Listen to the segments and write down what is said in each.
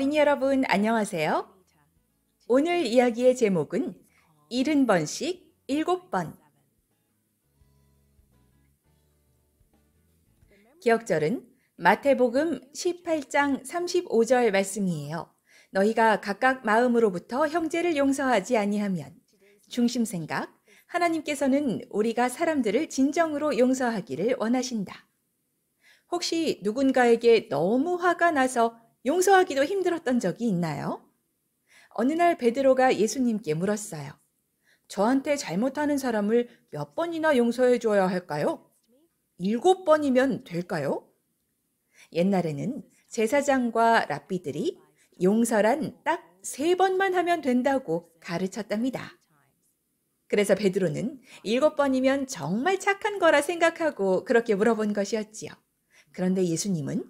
어린이 여러분 안녕하세요. 오늘 이야기의 제목은 70번씩 7번 기억절은 마태복음 18장 35절 말씀이에요. 너희가 각각 마음으로부터 형제를 용서하지 아니하면 중심 생각 하나님께서는 우리가 사람들을 진정으로 용서하기를 원하신다. 혹시 누군가에게 너무 화가 나서 용서하기도 힘들었던 적이 있나요? 어느 날 베드로가 예수님께 물었어요. 저한테 잘못하는 사람을 몇 번이나 용서해 줘야 할까요? 일곱 번이면 될까요? 옛날에는 제사장과 랍비들이 용서란 딱 세 번만 하면 된다고 가르쳤답니다. 그래서 베드로는 일곱 번이면 정말 착한 거라 생각하고 그렇게 물어본 것이었지요. 그런데 예수님은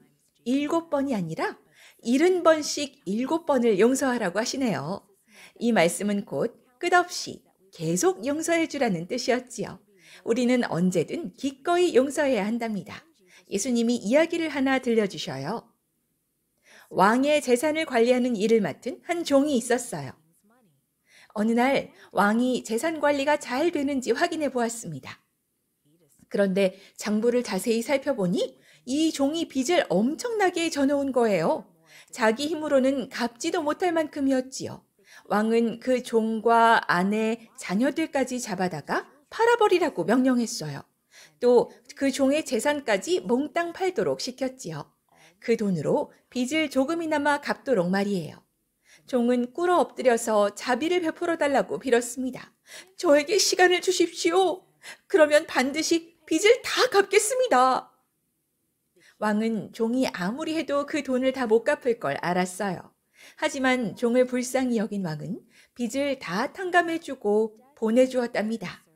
일곱 번이 아니라 70번씩 7번을 용서하라고 하시네요. 이 말씀은 곧 끝없이 계속 용서해 주라는 뜻이었지요. 우리는 언제든 기꺼이 용서해야 한답니다. 예수님이 이야기를 하나 들려주셔요. 왕의 재산을 관리하는 일을 맡은 한 종이 있었어요. 어느 날 왕이 재산 관리가 잘 되는지 확인해 보았습니다. 그런데 장부를 자세히 살펴보니 이 종이 빚을 엄청나게 져놓은 거예요. 자기 힘으로는 갚지도 못할 만큼이었지요. 왕은 그 종과 아내, 자녀들까지 잡아다가 팔아버리라고 명령했어요. 또 그 종의 재산까지 몽땅 팔도록 시켰지요. 그 돈으로 빚을 조금이나마 갚도록 말이에요. 종은 꿇어 엎드려서 자비를 베풀어 달라고 빌었습니다. 저에게 시간을 주십시오. 그러면 반드시 빚을 다 갚겠습니다. 왕은 종이 아무리 해도 그 돈을 다 못 갚을 걸 알았어요. 하지만 종을 불쌍히 여긴 왕은 빚을 다 탕감해주고 보내주었답니다.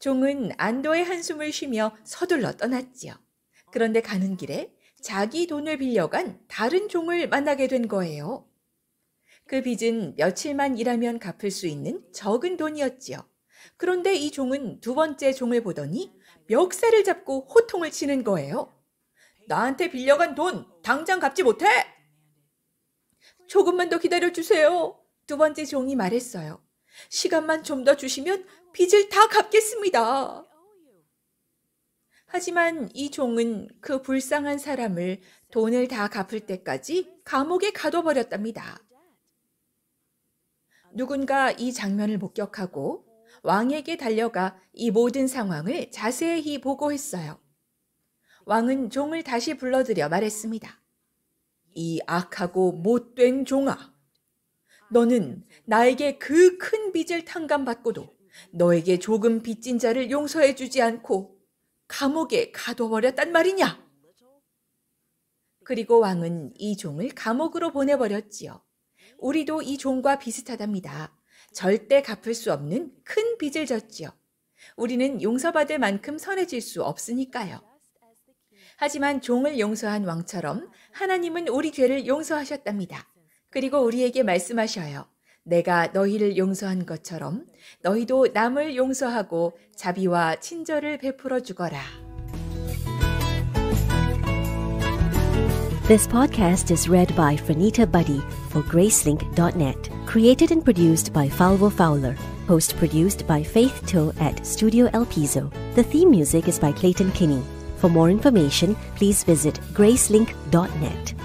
종은 안도의 한숨을 쉬며 서둘러 떠났지요. 그런데 가는 길에 자기 돈을 빌려간 다른 종을 만나게 된 거예요. 그 빚은 며칠만 일하면 갚을 수 있는 적은 돈이었지요. 그런데 이 종은 두 번째 종을 보더니 멱살을 잡고 호통을 치는 거예요. 나한테 빌려간 돈 당장 갚지 못해! 조금만 더 기다려주세요. 두 번째 종이 말했어요. 시간만 좀 더 주시면 빚을 다 갚겠습니다. 하지만 이 종은 그 불쌍한 사람을 돈을 다 갚을 때까지 감옥에 가둬버렸답니다. 누군가 이 장면을 목격하고 왕에게 달려가 이 모든 상황을 자세히 보고했어요. 왕은 종을 다시 불러들여 말했습니다. 이 악하고 못된 종아, 너는 나에게 그 큰 빚을 탕감받고도 너에게 조금 빚진 자를 용서해주지 않고 감옥에 가둬버렸단 말이냐? 그리고 왕은 이 종을 감옥으로 보내버렸지요. 우리도 이 종과 비슷하답니다. 절대 갚을 수 없는 큰 빚을 졌지요. 우리는 용서받을 만큼 선해질 수 없으니까요. 하지만 종을 용서한 왕처럼 하나님은 우리 죄를 용서하셨답니다. 그리고 우리에게 말씀하셔요. 내가 너희를 용서한 것처럼 너희도 남을 용서하고 자비와 친절을 베풀어 주거라. This podcast is read by Franita Buddy for Gracelink.net. Created and produced by Falvo Fowler. Post produced by Faith Toe at Studio El Piso. The theme music is by Clayton Kinney. For more information, please visit Gracelink.net.